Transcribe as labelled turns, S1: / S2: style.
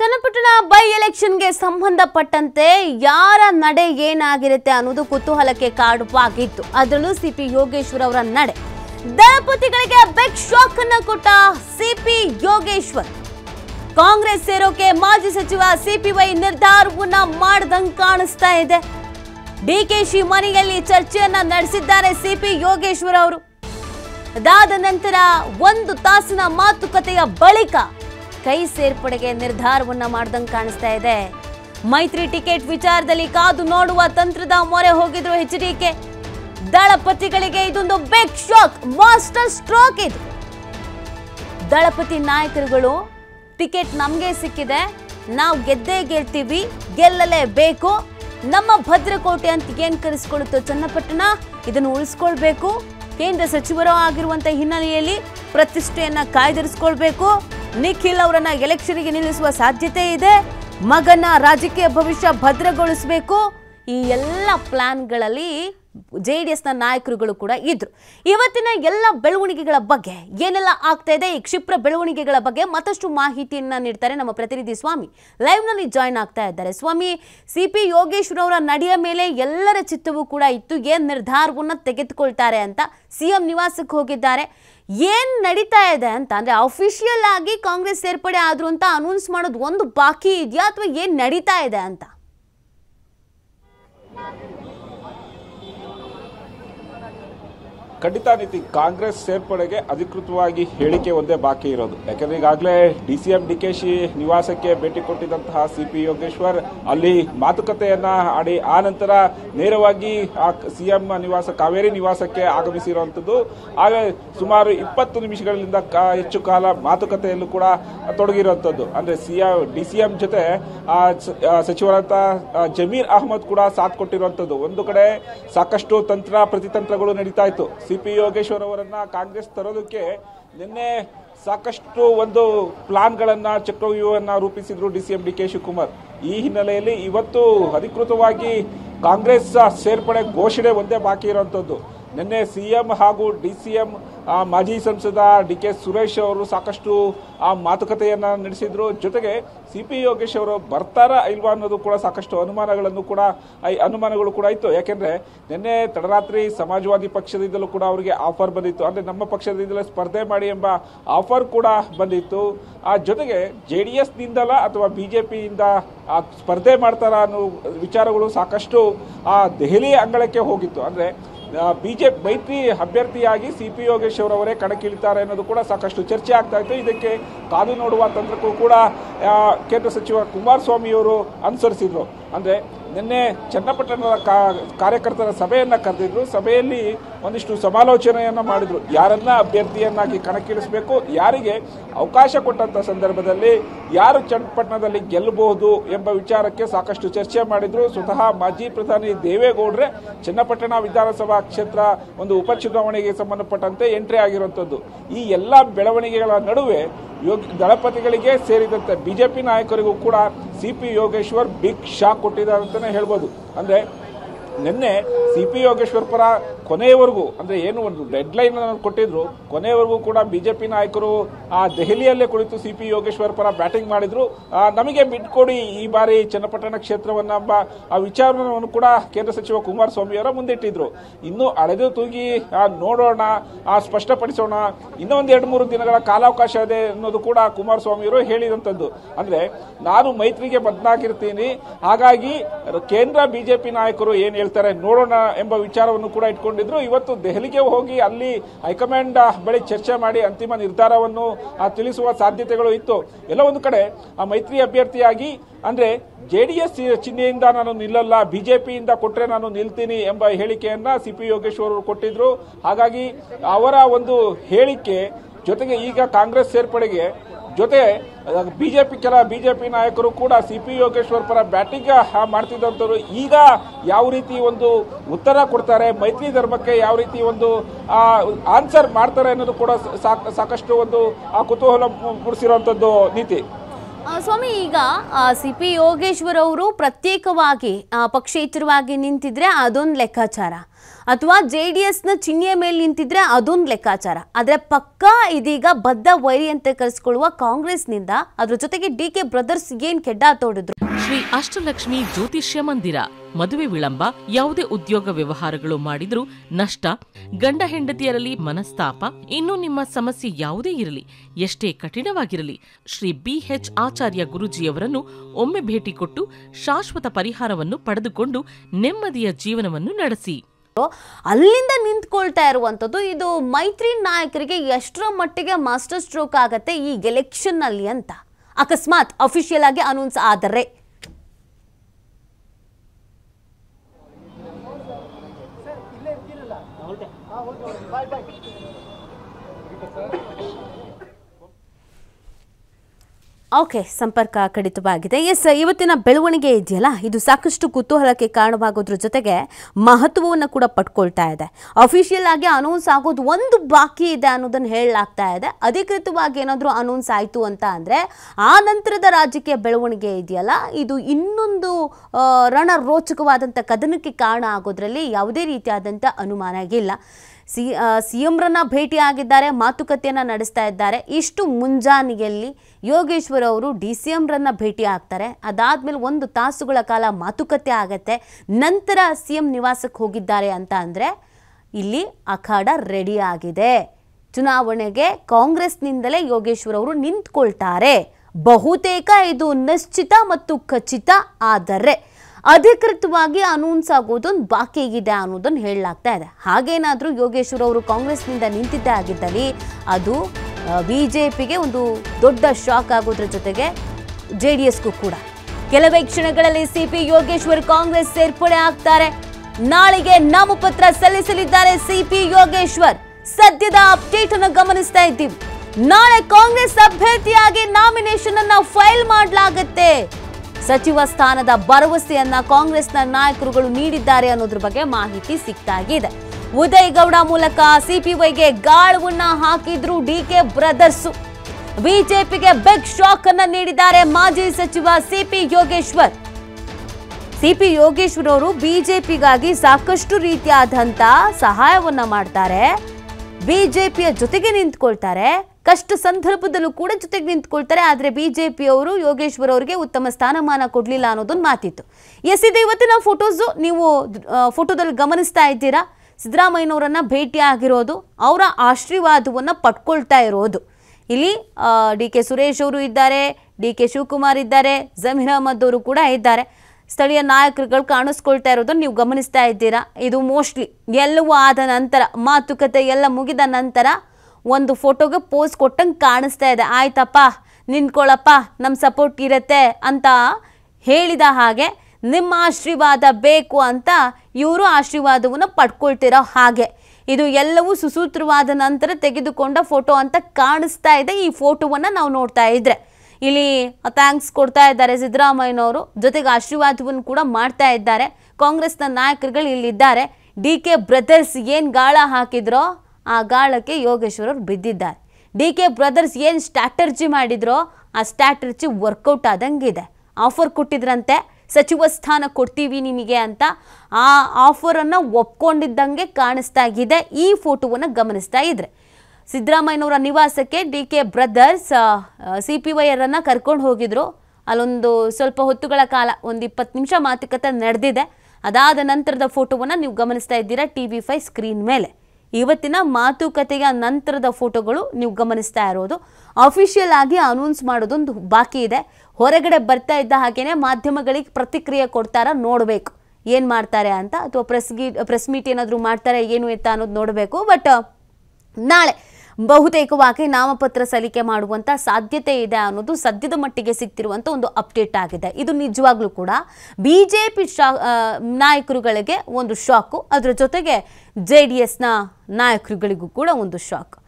S1: Channapatna by ಎಲೆಕ್ಷನ್ಗೆ ಸಂಬಂಧಪಟ್ಟಂತೆ ಯಾರ ನಡೆ ಏನಾಗಿರುತ್ತೆ ಅನ್ನೋದು ಕುತೂಹಲಕ್ಕೆ ಕಾಡುಪಾಗಿತ್ತು ಅದರಲ್ಲೂ ಸಿಪಿ ಯೋಗೇಶ್ವರ್ ಅವರ ನಡೆ ದಳಪತಿಗಳಿಗೆ ಬೆಕ್ ಶಾಕ್ ಅನ್ನ ಕೊಟ್ಟ ಸಿಪಿ ಯೋಗೇಶ್ವರ್ ಕಾಂಗ್ರೆಸ್ ಸೇರೋಕೆ ಮಾಜಿ ಸಚಿವ ಸಿಪಿವೈ ನಿರ್ಧಾರವನ್ನ ಮಾಡ್ದಂಗೆ ಕಾಣಿಸ್ತಾ ಇದೆ ಡಿಕೆಶಿ ಮನೆಯಲ್ಲಿ ಚರ್ಚೆಯನ್ನ ನಡೆಸಿದ್ದಾರೆ ಸಿಪಿ ಯೋಗೇಶ್ವರ್ ಅವರು ಅದಾದ ನಂತರ ಒಂದು ತಾಸಿನ ಮಾತುಕತೆಯ ಬಳಿಕ ಕೈ ಸೇರ್ಪಡೆಗೆ ನಿರ್ಧಾರವನ್ನ ಮಾಡ್ದಂಗೆ ಕಾಣಿಸ್ತಾ ಇದೆ ಮೈತ್ರಿ ಟಿಕೆಟ್ ವಿಚಾರದಲ್ಲಿ ಕಾದು ನೋಡುವ ತಂತ್ರದ ಮೊರೆ ಹೋಗಿದ್ರು ಎಚ್ ಡಿ ಕೆ ದಳಪತಿಗಳಿಗೆ ಇದೊಂದು ಬಿಗ್ ಶಾಕ್ ಮಾಸ್ಟರ್ ಸ್ಟ್ರೋಕ್ ಇದು ದಳಪತಿ ನಾಯಕರುಗಳು ಟಿಕೆಟ್ ನಮಗೆ ಸಿಕ್ಕಿದೆ ನಾವು ಗೆದ್ದೇ ಗೆಲ್ತೀವಿ ಗೆಲ್ಲಲೇಬೇಕು ನಮ್ಮ ಭದ್ರಕೋಟೆ ಅಂತ ಏನು ಕರೆಸ್ಕೊಳ್ಳುತ್ತೋ ಚನ್ನಪಟ್ಟಣ ಇದನ್ನು ಉಳಿಸ್ಕೊಳ್ಬೇಕು ಕೇಂದ್ರ ಸಚಿವರು ಆಗಿರುವಂಥ ಹಿನ್ನೆಲೆಯಲ್ಲಿ ಪ್ರತಿಷ್ಠೆಯನ್ನು ಕಾಯ್ದಿರಿಸ್ಕೊಳ್ಬೇಕು ನಿಖಿಲ್ ಅವರನ್ನ ಗೆ ನಿಲ್ಲಿಸುವ ಸಾಧ್ಯತೆ ಇದೆ ಮಗನ ರಾಜಕೀಯ ಭವಿಷ್ಯ ಭದ್ರಗೊಳಿಸಬೇಕು ಈ ಎಲ್ಲ ಪ್ಲಾನ್ಗಳಲ್ಲಿ ಜೆ ಡಿ ಎಸ್ನ ನಾಯಕರುಗಳು ಕೂಡ ಇದ್ರು ಇವತ್ತಿನ ಎಲ್ಲ ಬೆಳವಣಿಗೆಗಳ ಬಗ್ಗೆ ಏನೆಲ್ಲ ಆಗ್ತಾ ಇದೆ ಈ ಕ್ಷಿಪ್ರ ಬೆಳವಣಿಗೆಗಳ ಬಗ್ಗೆ ಮತ್ತಷ್ಟು ಮಾಹಿತಿಯನ್ನ ನೀಡ್ತಾರೆ ನಮ್ಮ ಪ್ರತಿನಿಧಿ ಸ್ವಾಮಿ ಲೈವ್ನಲ್ಲಿ ಜಾಯ್ನ್ ಆಗ್ತಾ ಇದ್ದಾರೆ ಸ್ವಾಮಿ ಸಿ ಪಿ ಅವರ ನಡೆಯ ಮೇಲೆ ಎಲ್ಲರ ಚಿತ್ತವೂ ಕೂಡ ಇತ್ತು ಏನು ನಿರ್ಧಾರವನ್ನು ತೆಗೆದುಕೊಳ್ತಾರೆ ಅಂತ ಸಿ ಎಂ ನಿವಾಸಕ್ಕೆ ಹೋಗಿದ್ದಾರೆ ಏನ್ ನಡೀತಾ ಇದೆ ಅಂತ ಅಂದ್ರೆ ಅಫಿಷಿಯಲ್ ಆಗಿ ಕಾಂಗ್ರೆಸ್ ಸೇರ್ಪಡೆ ಆದ್ರು ಅಂತ ಅನೌನ್ಸ್ ಮಾಡೋದು ಒಂದು ಬಾಕಿ ಇದೆಯಾ ಅಥವಾ ಏನ್ ನಡೀತಾ ಇದೆ ಅಂತ
S2: ಖಂಡಿತ ನೀತಿ ಕಾಂಗ್ರೆಸ್ ಸೇರ್ಪಡೆಗೆ ಅಧಿಕೃತವಾಗಿ ಹೇಳಿಕೆ ಒಂದೇ ಬಾಕಿ ಇರೋದು ಯಾಕಂದ್ರೆ ಈಗಾಗಲೇ ಡಿ ಸಿ ಎಂ ಡಿಕೆಶಿ ನಿವಾಸಕ್ಕೆ ಭೇಟಿ ಕೊಟ್ಟಿದ್ದಂತಹ ಸಿ ಪಿ ಯೋಗೇಶ್ವರ್ ಅಲ್ಲಿ ಮಾತುಕತೆಯನ್ನ ಆಡಿ ಆ ನಂತರ ನೇರವಾಗಿ ಆ ಸಿಎಂ ನಿವಾಸ ಕಾವೇರಿ ನಿವಾಸಕ್ಕೆ ಆಗಮಿಸಿರುವಂಥದ್ದು ಆಗ ಸುಮಾರು ಇಪ್ಪತ್ತು ನಿಮಿಷಗಳಿಂದ ಹೆಚ್ಚು ಕಾಲ ಮಾತುಕತೆಯಲ್ಲೂ ಕೂಡ ತೊಡಗಿರುವಂತದ್ದು ಅಂದ್ರೆ ಸಿ ಡಿ ಸಿ ಎಂ ಜೊತೆ ಸಚಿವರಾದ ಜಮೀರ್ ಅಹಮದ್ ಕೂಡ ಸಾಥ್ ಕೊಟ್ಟಿರುವಂತದ್ದು ಒಂದು ಕಡೆ ಸಾಕಷ್ಟು ತಂತ್ರ ಪ್ರತಿತಂತ್ರಗಳು ನಡೀತಾ ಇತ್ತು ಸಿ ಪಿ ಯೋಗೇಶ್ವರ್ ಅವರನ್ನು ಕಾಂಗ್ರೆಸ್ ತರೋದಕ್ಕೆ ನಿನ್ನೆ ಸಾಕಷ್ಟು ಒಂದು ಪ್ಲಾನ್ಗಳನ್ನು ಚಕ್ರವ್ಯೂಹವನ್ನ ರೂಪಿಸಿದ್ರು D C M D K Shivakumar ಈ ಹಿನ್ನೆಲೆಯಲ್ಲಿ ಇವತ್ತು ಅಧಿಕೃತವಾಗಿ ಕಾಂಗ್ರೆಸ್ ಸೇರ್ಪಡೆ ಘೋಷಣೆ ಒಂದೇ ಬಾಕಿ ಇರೋವಂಥದ್ದು ನಿನ್ನೆ ಸಿ ಎಂ ಹಾಗೂ ಡಿ ಸಿ ಎಂ ಮಾಜಿ ಸಂಸದ ಡಿ ಕೆ ಸುರೇಶ್ ಅವರು ಸಾಕಷ್ಟು ಆ ಮಾತುಕತೆಯನ್ನು ನಡೆಸಿದರು ಜೊತೆಗೆ ಸಿ ಪಿ ಯೋಗೇಶ್ ಅವರು ಬರ್ತಾರಾ ಇಲ್ವಾ ಅನ್ನೋದು ಕೂಡ ಸಾಕಷ್ಟು ಅನುಮಾನಗಳನ್ನು ಕೂಡ ಅನುಮಾನಗಳು ಕೂಡ ಇತ್ತು ಯಾಕೆಂದರೆ ನಿನ್ನೆ ತಡರಾತ್ರಿ ಸಮಾಜವಾದಿ ಪಕ್ಷದಿಂದಲೂ ಕೂಡ ಅವರಿಗೆ ಆಫರ್ ಬಂದಿತ್ತು ಅಂದರೆ ನಮ್ಮ ಪಕ್ಷದಿಂದಲೇ ಸ್ಪರ್ಧೆ ಮಾಡಿ ಎಂಬ ಆಫರ್ ಕೂಡ ಬಂದಿತ್ತು ಆ ಜೊತೆಗೆ ಜೆ ಡಿ ಎಸ್ನಿಂದಲ ಅಥವಾ ಬಿ ಜೆ ಪಿಯಿಂದ ಸ್ಪರ್ಧೆ ಮಾಡ್ತಾರಾ ಅನ್ನೋ ವಿಚಾರಗಳು ಸಾಕಷ್ಟು ಆ ದೆಹಲಿ ಅಂಗಳಕ್ಕೆ ಹೋಗಿತ್ತು ಅಂದರೆ ಬಿಜೆಪಿ ಮೈತ್ರಿ ಅಭ್ಯರ್ಥಿಯಾಗಿ ಸಿ ಪಿ ಯೋಗೇಶ್ ಅವರೇ ಕಣಕ್ಕಿಳಿತಾರೆ ಅನ್ನೋದು ಕೂಡ ಸಾಕಷ್ಟು ಚರ್ಚೆ ಆಗ್ತಾ ಇತ್ತು ಇದಕ್ಕೆ ಕಾದು ನೋಡುವ ತಂತ್ರಕ್ಕೂ ಕೂಡ ಕೇಂದ್ರ ಸಚಿವ ಕುಮಾರಸ್ವಾಮಿಯವರು ಅನುಸರಿಸಿದ್ರು ಅಂದರೆ ನಿನ್ನೆ ಚನ್ನಪಟ್ಟಣದ ಕಾರ್ಯಕರ್ತರ ಸಭೆಯನ್ನು ಕರೆದಿದ್ರು ಸಭೆಯಲ್ಲಿ ಒಂದಿಷ್ಟು ಸಮಾಲೋಚನೆಯನ್ನು ಮಾಡಿದ್ರು ಯಾರನ್ನ ಅಭ್ಯರ್ಥಿಯನ್ನಾಗಿ ಕಣಕ್ಕಿಳಿಸಬೇಕು ಯಾರಿಗೆ ಅವಕಾಶ ಕೊಟ್ಟಂತ ಸಂದರ್ಭದಲ್ಲಿ ಯಾರು ಚನ್ನಪಟ್ಟಣದಲ್ಲಿ ಗೆಲ್ಲಬಹುದು ಎಂಬ ವಿಚಾರಕ್ಕೆ ಸಾಕಷ್ಟು ಚರ್ಚೆ ಮಾಡಿದ್ರು ಸ್ವತಃ ಮಾಜಿ ಪ್ರಧಾನಿ ದೇವೇಗೌಡ್ರೆ ಚನ್ನಪಟ್ಟಣ ವಿಧಾನಸಭಾ ಕ್ಷೇತ್ರ ಒಂದು ಉಪಚುನಾವಣೆಗೆ ಸಂಬಂಧಪಟ್ಟಂತೆ ಎಂಟ್ರಿ ಆಗಿರುವಂಥದ್ದು ಈ ಎಲ್ಲ ಬೆಳವಣಿಗೆಗಳ ನಡುವೆ ಯೋಗಿ ದಳಪತಿಗಳಿಗೆ ಸೇರಿದಂತೆ ಬಿಜೆಪಿ ನಾಯಕರಿಗೂ ಕೂಡ C P Yogeshwar big shock ಕೊಟ್ಟಿದ್ದಾರೆ ಅಂತಲೇ ಹೇಳ್ಬೋದು ಅಂದರೆ ನಿನ್ನೆ ಸಿ ಪಿ ಯೋಗೇಶ್ವರ್ ಪರ ಕೊನೆಯವರೆಗೂ ಅಂದರೆ ಏನು ಒಂದು ಡೆಡ್ ಲೈನ್ ಕೊಟ್ಟಿದ್ರು ಕೊನೆಯವರೆಗೂ ಕೂಡ ಬಿಜೆಪಿ ನಾಯಕರು ಆ ದೆಹಲಿಯಲ್ಲೇ ಕುಳಿತು ಸಿ ಪಿ ಯೋಗೇಶ್ವರ್ ಪರ ಬ್ಯಾಟಿಂಗ್ ಮಾಡಿದ್ರು ನಮಗೆ ಬಿಟ್ಕೊಡಿ ಈ ಬಾರಿ ಚನ್ನಪಟ್ಟಣ ಕ್ಷೇತ್ರವನ್ನ ಆ ವಿಚಾರವನ್ನು ಕೂಡ ಕೇಂದ್ರ ಸಚಿವ ಕುಮಾರಸ್ವಾಮಿ ಅವರ ಮುಂದಿಟ್ಟಿದ್ರು ಇನ್ನು ಅಳೆದು ತೂಗಿ ನೋಡೋಣ ಆ ಸ್ಪಷ್ಟಪಡಿಸೋಣ ಇನ್ನೂ ಒಂದು ಎರಡು ಮೂರು ದಿನಗಳ ಕಾಲಾವಕಾಶ ಇದೆ ಅನ್ನೋದು ಕೂಡ ಕುಮಾರಸ್ವಾಮಿಯವರು ಹೇಳಿದಂಥದ್ದು ಅಂದ್ರೆ ನಾನು ಮೈತ್ರಿಗೆ ಬದ್ನಾಗಿರ್ತೀನಿ ಹಾಗಾಗಿ ಕೇಂದ್ರ ಬಿಜೆಪಿ ನಾಯಕರು ಏನು ಹೇಳ್ತಾರೆ ನೋಡೋಣ ಎಂಬ ವಿಚಾರವನ್ನು ಕೂಡ ಇಟ್ಕೊಂಡು ಮಾಡಿಕೊಂಡಿದ್ರು ಇವತ್ತು ದೆಹಲಿಗೆ ಹೋಗಿ ಅಲ್ಲಿ ಹೈಕಮಾಂಡ್ ಬಳಿ ಚರ್ಚೆ ಮಾಡಿ ಅಂತಿಮ ನಿರ್ಧಾರವನ್ನು ತಿಳಿಸುವ ಸಾಧ್ಯತೆಗಳು ಇತ್ತು ಎಲ್ಲ ಒಂದು ಕಡೆ ಆ ಮೈತ್ರಿ ಅಭ್ಯರ್ಥಿಯಾಗಿ ಅಂದ್ರೆ ಜೆ ಡಿ ಎಸ್ ಚಿಹ್ನೆಯಿಂದ ನಾನು ನಿಲ್ಲಲ್ಲ ಬಿಜೆಪಿಯಿಂದ ಕೊಟ್ಟರೆ ನಾನು ನಿಲ್ತೀನಿ ಎಂಬ ಹೇಳಿಕೆಯನ್ನು ಸಿ ಪಿ ಯೋಗೇಶ್ವರ್ ಅವರು ಕೊಟ್ಟಿದ್ದರು ಹಾಗಾಗಿ ಅವರ ಒಂದು ಹೇಳಿಕೆ ಜೊತೆಗೆ ಈಗ ಕಾಂಗ್ರೆಸ್ ಸೇರ್ಪಡೆಗೆ ಜೊತೆ ಬಿ ಜೆ ಪಿ ಕೆಲ ಬಿ ಜೆ ಪಿ ನಾಯಕರು ಕೂಡ ಸಿ ಪಿ ಯೋಗೇಶ್ವರ್ ಪರ ಬ್ಯಾಟಿಂಗ್ ಮಾಡ್ತಿದ್ದಂಥವ್ರು ಈಗ ಯಾವ ರೀತಿ ಒಂದು ಉತ್ತರ ಕೊಡ್ತಾರೆ ಮೈತ್ರಿ ಧರ್ಮಕ್ಕೆ ಯಾವ ರೀತಿ ಒಂದು ಆನ್ಸರ್ ಮಾಡ್ತಾರೆ ಅನ್ನೋದು ಕೂಡ ಸಾಕಷ್ಟು ಒಂದು ಕುತೂಹಲ ಮೂಡಿಸಿರುವಂಥದ್ದು ನೀತಿ
S1: ಸ್ವಾಮಿ ಈಗ ಸಿ ಪಿ ಯೋಗೇಶ್ವರ್ ಅವರು ಪ್ರತ್ಯೇಕವಾಗಿ ಪಕ್ಷೇತರವಾಗಿ ನಿಂತಿದ್ರೆ ಅದೊಂದು ಲೆಕ್ಕಾಚಾರ ಅಥವಾ ಜೆ ಡಿ ಎಸ್ನ ಚಿಹ್ನೆ ಮೇಲೆ ನಿಂತಿದ್ರೆ ಅದೊಂದು ಲೆಕ್ಕಾಚಾರ ಆದರೆ ಪಕ್ಕಾ ಇದೀಗ ಬದ್ಧ ವೈರಿ ಅಂತ ಕರೆಸ್ಕೊಳ್ಳುವ ಕಾಂಗ್ರೆಸ್ನಿಂದ ಅದ್ರ ಜೊತೆಗೆ ಡಿ ಕೆ ಬ್ರದರ್ಸ್ ಏನು ಕೆಡ್ಡ ತೋಡಿದ್ರು ಶ್ರೀ ಅಷ್ಟಲಕ್ಷ್ಮಿ ಜ್ಯೋತಿಷ್ಯ ಮಂದಿರ ಮದುವೆ ವಿಳಂಬ ಯಾವುದೇ ಉದ್ಯೋಗ ವ್ಯವಹಾರಗಳು ಮಾಡಿದರೂ ನಷ್ಟ ಗಂಡ ಹೆಂಡತಿಯರಲ್ಲಿ ಮನಸ್ತಾಪ ಇನ್ನು ನಿಮ್ಮ ಸಮಸ್ಯೆ ಯಾವುದೇ ಇರಲಿ ಎಷ್ಟೇ ಕಠಿಣವಾಗಿರಲಿ ಶ್ರೀ ಬಿಎಚ್ ಆಚಾರ್ಯ ಗುರುಜಿಯವರನ್ನು ಒಮ್ಮೆ ಭೇಟಿ ಕೊಟ್ಟು ಶಾಶ್ವತ ಪರಿಹಾರವನ್ನು ಪಡೆದುಕೊಂಡು ನೆಮ್ಮದಿಯ ಜೀವನವನ್ನು ನಡೆಸಿ ಅಲ್ಲಿಂದ ನಿಂತ್ಕೊಳ್ತಾ ಇರುವಂಥದ್ದು ಇದು ಮೈತ್ರಿ ನಾಯಕರಿಗೆ ಎಷ್ಟರ ಮಟ್ಟಿಗೆ ಮಾಸ್ಟರ್ ಸ್ಟ್ರೋಕ್ ಆಗತ್ತೆ ಈ ಎಲೆಕ್ಷನ್ ಅಂತ ಅಕಸ್ಮಾತ್ ಅಫಿಷಿಯಲ್ ಆಗಿ ಅನೌನ್ಸ್ ಆದರೆ ಓಕೆ ಸಂಪರ್ಕ ಕಡಿತವಾಗಿದೆ ಎಸ್ ಇವತ್ತಿನ ಬೆಳವಣಿಗೆ ಇದೆಯಲ್ಲ ಇದು ಸಾಕಷ್ಟು ಕುತೂಹಲಕ್ಕೆ ಕಾರಣವಾಗೋದ್ರ ಜೊತೆಗೆ ಮಹತ್ವವನ್ನು ಕೂಡ ಪಟ್ಕೊಳ್ತಾ ಇದೆ ಅಫಿಷಿಯಲ್ ಆಗಿ ಅನೌನ್ಸ್ ಆಗೋದು ಒಂದು ಬಾಕಿ ಇದೆ ಅನ್ನೋದನ್ನು ಹೇಳಲಾಗ್ತಾ ಇದೆ ಅಧಿಕೃತವಾಗಿ ಏನಾದರೂ ಅನೌನ್ಸ್ ಆಯಿತು ಅಂತ ಅಂದರೆ ಆ ನಂತರದ ರಾಜಕೀಯ ಬೆಳವಣಿಗೆ ಇದೆಯಲ್ಲ ಇದು ಇನ್ನೊಂದು ರಣ ರೋಚಕವಾದಂಥ ಕದನಕ್ಕೆ ಕಾರಣ ಆಗೋದ್ರಲ್ಲಿ ಯಾವುದೇ ರೀತಿಯಾದಂಥ ಅನುಮಾನ ಇಲ್ಲ ಸಿ ಭೇಟಿ ಆಗಿದ್ದಾರೆ ಮಾತುಕತೆಯನ್ನು ನಡೆಸ್ತಾ ಇದ್ದಾರೆ ಇಷ್ಟು ಮುಂಜಾನೆಯಲ್ಲಿ ಯೋಗೇಶ್ವರ್ ಅವರು ಡಿ ಸಿ ಎಂರನ್ನು ಭೇಟಿ ಆಗ್ತಾರೆ ಮೇಲೆ ಒಂದು ತಾಸುಗಳ ಕಾಲ ಮಾತುಕತೆ ಆಗತ್ತೆ ನಂತರ ಸಿ ಎಂ ನಿವಾಸಕ್ಕೆ ಹೋಗಿದ್ದಾರೆ ಅಂತ ಅಂದರೆ ಇಲ್ಲಿ ಅಖಾಡ ರೆಡಿ ಆಗಿದೆ ಚುನಾವಣೆಗೆ ಕಾಂಗ್ರೆಸ್ನಿಂದಲೇ ಯೋಗೇಶ್ವರ್ ಅವರು ನಿಂತ್ಕೊಳ್ತಾರೆ ಬಹುತೇಕ ಇದು ನಿಶ್ಚಿತ ಮತ್ತು ಖಚಿತ ಆದರೆ ಅಧಿಕೃತವಾಗಿ ಅನೌನ್ಸ್ ಆಗೋದೊಂದು ಬಾಕಿ ಇದೆ ಅನ್ನೋದನ್ನು ಹೇಳಲಾಗ್ತಾ ಇದೆ ಹಾಗೇನಾದರೂ ಯೋಗೇಶ್ವರ್ ಅವರು ಕಾಂಗ್ರೆಸ್ನಿಂದ ನಿಂತಿದ್ದೇ ಆಗಿದ್ದಲ್ಲಿ ಅದು ಬಿ ಜೆ ಪಿಗೆ ಒಂದು ದೊಡ್ಡ ಶಾಕ್ ಆಗೋದ್ರ ಜೊತೆಗೆ ಜೆ ಡಿ ಎಸ್ಗೂ ಕೂಡ ಕೆಲವೇ ಕ್ಷಣಗಳಲ್ಲಿ ಸಿ ಪಿ ಯೋಗೇಶ್ವರ್ ಕಾಂಗ್ರೆಸ್ ಸೇರ್ಪಡೆ ಆಗ್ತಾರೆ ನಾಳೆಗೆ ನಾಮಪತ್ರ ಸಲ್ಲಿಸಲಿದ್ದಾರೆ ಸಿ ಪಿ ಯೋಗೇಶ್ವರ್ ಸದ್ಯದ ಅಪ್ಡೇಟ್ ಅನ್ನು ಗಮನಿಸ್ತಾ ಇದ್ದೀವಿ ನಾಳೆ ಕಾಂಗ್ರೆಸ್ ಅಭ್ಯರ್ಥಿಯಾಗಿ ನಾಮಿನೇಷನ್ ಅನ್ನ ಫೈಲ್ ಮಾಡಲಾಗುತ್ತೆ ಸಚಿವ ಸ್ಥಾನದ ಭರವಸೆಯನ್ನ ಕಾಂಗ್ರೆಸ್ನ ನಾಯಕರುಗಳು ನೀಡಿದ್ದಾರೆ ಅನ್ನೋದ್ರ ಬಗ್ಗೆ ಮಾಹಿತಿ ಸಿಕ್ತಾಗಿದೆ ಉದಯ್ ಗೌಡ ಮೂಲಕ ಸಿಪಿವೈಗೆ ಗಾಳವನ್ನ ಹಾಕಿದ್ರು ಡಿಕೆ ಬ್ರದರ್ಸು ಬಿಜೆಪಿಗೆ ಬಿಗ್ ಶಾಕ್ ಅನ್ನ ನೀಡಿದ್ದಾರೆ ಮಾಜಿ ಸಚಿವ ಸಿಪಿ ಯೋಗೇಶ್ವರ್ ಸಿಪಿ ಯೋಗೇಶ್ವರ್ ಅವರು ಬಿಜೆಪಿಗಾಗಿ ಸಾಕಷ್ಟು ರೀತಿಯಾದಂತ ಸಹಾಯವನ್ನ ಮಾಡ್ತಾರೆ ಬಿಜೆಪಿಯ ಜೊತೆಗೆ ನಿಂತ್ಕೊಳ್ತಾರೆ ಕಷ್ಟ ಸಂದರ್ಭದಲ್ಲೂ ಕೂಡ ಜೊತೆಗೆ ನಿಂತ್ಕೊಳ್ತಾರೆ ಆದರೆ ಅವರು ಯೋಗೇಶ್ವರ್ ಅವರಿಗೆ ಉತ್ತಮ ಸ್ಥಾನಮಾನ ಕೊಡಲಿಲ್ಲ ಅನ್ನೋದೊಂದು ಮಾತಿತ್ತು ಎಸ್ ಇದೆ ಇವತ್ತಿನ ಫೋಟೋಸು ನೀವು ಫೋಟೋದಲ್ಲಿ ಗಮನಿಸ್ತಾ ಇದ್ದೀರಾ ಸಿದ್ದರಾಮಯ್ಯನವರನ್ನು ಭೇಟಿ ಆಗಿರೋದು ಅವರ ಆಶೀರ್ವಾದವನ್ನು ಪಡ್ಕೊಳ್ತಾ ಇರೋದು ಇಲ್ಲಿ ಡಿ ಕೆ ಸುರೇಶ್ ಅವರು ಇದ್ದಾರೆ ಡಿ ಕೆ ಶಿವಕುಮಾರ್ ಇದ್ದಾರೆ ಜಮೀರ್ ಅಹಮದ್ ಅವರು ಕೂಡ ಇದ್ದಾರೆ ಸ್ಥಳೀಯ ನಾಯಕರುಗಳು ಕಾಣಿಸ್ಕೊಳ್ತಾ ಇರೋದನ್ನು ನೀವು ಗಮನಿಸ್ತಾ ಇದ್ದೀರಾ ಇದು ಮೋಸ್ಟ್ಲಿ ಎಲ್ಲವೂ ಆದ ನಂತರ ಮಾತುಕತೆ ಎಲ್ಲ ಮುಗಿದ ನಂತರ ಒಂದು ಫೋಟೋಗೆ ಪೋಸ್ ಕೊಟ್ಟಂಗೆ ಕಾಣಿಸ್ತಾ ಇದೆ ಆಯ್ತಪ್ಪ ನಿಂತ್ಕೊಳ್ಳಪ್ಪ ನಮ್ಮ ಸಪೋರ್ಟ್ ಇರುತ್ತೆ ಅಂತ ಹೇಳಿದ ಹಾಗೆ ನಿಮ್ಮ ಆಶೀರ್ವಾದ ಬೇಕು ಅಂತ ಇವರು ಆಶೀರ್ವಾದವನ್ನು ಪಡ್ಕೊಳ್ತಿರೋ ಹಾಗೆ ಇದು ಎಲ್ಲವೂ ಸುಸೂತ್ರವಾದ ನಂತರ ತೆಗೆದುಕೊಂಡ ಫೋಟೋ ಅಂತ ಕಾಣಿಸ್ತಾ ಇದೆ ಈ ಫೋಟೋವನ್ನು ನಾವು ನೋಡ್ತಾ ಇದ್ರೆ ಇಲ್ಲಿ ಥ್ಯಾಂಕ್ಸ್ ಕೊಡ್ತಾ ಇದ್ದಾರೆ ಸಿದ್ದರಾಮಯ್ಯನವರು ಜೊತೆಗೆ ಆಶೀರ್ವಾದವನ್ನು ಕೂಡ ಮಾಡ್ತಾ ಇದ್ದಾರೆ ಕಾಂಗ್ರೆಸ್ನ ನಾಯಕರುಗಳು ಇಲ್ಲಿದ್ದಾರೆ ಡಿ ಕೆ ಬ್ರದರ್ಸ್ ಏನು ಗಾಳ ಹಾಕಿದ್ರೋ ಆ ಗಾಳಕ್ಕೆ ಯೋಗೇಶ್ವರವ್ರು ಬಿದ್ದಿದ್ದಾರೆ ಡಿ ಕೆ ಬ್ರದರ್ಸ್ ಏನು ಸ್ಟ್ರಾಟರ್ಜಿ ಮಾಡಿದ್ರೋ ಆ ಸ್ಟ್ರಾಟರ್ಜಿ ವರ್ಕೌಟ್ ಆದಂಗಿದೆ ಆಫರ್ ಕೊಟ್ಟಿದ್ರಂತೆ ಸಚಿವ ಸ್ಥಾನ ಕೊಡ್ತೀವಿ ನಿಮಗೆ ಅಂತ ಆ ಆಫರನ್ನು ಒಪ್ಕೊಂಡಿದ್ದಂಗೆ ಕಾಣಿಸ್ತಾ ಇದೆ ಈ ಫೋಟೋವನ್ನು ಗಮನಿಸ್ತಾ ಇದ್ರೆ ಸಿದ್ದರಾಮಯ್ಯನವರ ನಿವಾಸಕ್ಕೆ D K brothers C P ವೈಯರನ್ನು ಕರ್ಕೊಂಡು ಹೋಗಿದ್ರು ಅಲ್ಲೊಂದು ಸ್ವಲ್ಪ ಹೊತ್ತುಗಳ ಕಾಲ ಒಂದು ಇಪ್ಪತ್ತು ನಿಮಿಷ ಮಾತುಕತೆ ನಡೆದಿದೆ ಅದಾದ ನಂತರದ ಫೋಟೋವನ್ನು ನೀವು ಗಮನಿಸ್ತಾ ಇದ್ದೀರಾ ಟಿ ವಿ ಫೈ ಸ್ಕ್ರೀನ್ ಮೇಲೆ ಇವತ್ತಿನ ಮಾತುಕತೆಯ ನಂತರದ ಫೋಟೋಗಳು ನೀವು ಗಮನಿಸ್ತಾ ಇರೋದು ಅಫಿಷಿಯಲ್ ಆಗಿ ಅನೌನ್ಸ್ ಮಾಡೋದೊಂದು ಬಾಕಿ ಇದೆ ಹೊರಗಡೆ ಬರ್ತಾ ಇದ್ದ ಹಾಗೇನೆ ಮಾಧ್ಯಮಗಳಿಗೆ ಪ್ರತಿಕ್ರಿಯೆ ಕೊಡ್ತಾರ ನೋಡಬೇಕು ಏನು ಮಾಡ್ತಾರೆ ಅಂತ ಅಥವಾ ಪ್ರೆಸ್ ಪ್ರೆಸ್ ಮೀಟ್ ಏನಾದರೂ ಮಾಡ್ತಾರೆ ಏನು ಅಂತ ಅನ್ನೋದು ನೋಡಬೇಕು ಬಟ್ ನಾಳೆ ಬಹುತೇಕವಾಗಿ ನಾಮಪತ್ರ ಸಲ್ಲಿಕೆ ಮಾಡುವಂಥ ಸಾಧ್ಯತೆ ಇದೆ ಅನ್ನೋದು ಸದ್ಯದ ಮಟ್ಟಿಗೆ ಸಿಗ್ತಿರುವಂಥ ಒಂದು ಅಪ್ಡೇಟ್ ಆಗಿದೆ ಇದು ನಿಜವಾಗ್ಲೂ ಕೂಡ ಬಿ ಜೆ ಪಿ ಶಾ ನಾಯಕರುಗಳಿಗೆ ಒಂದು ಶಾಕು ಅದರ ಜೊತೆಗೆ ಜೆ ಡಿ ಎಸ್ನ ನಾಯಕರುಗಳಿಗೂ ಕೂಡ ಒಂದು ಶಾಕ್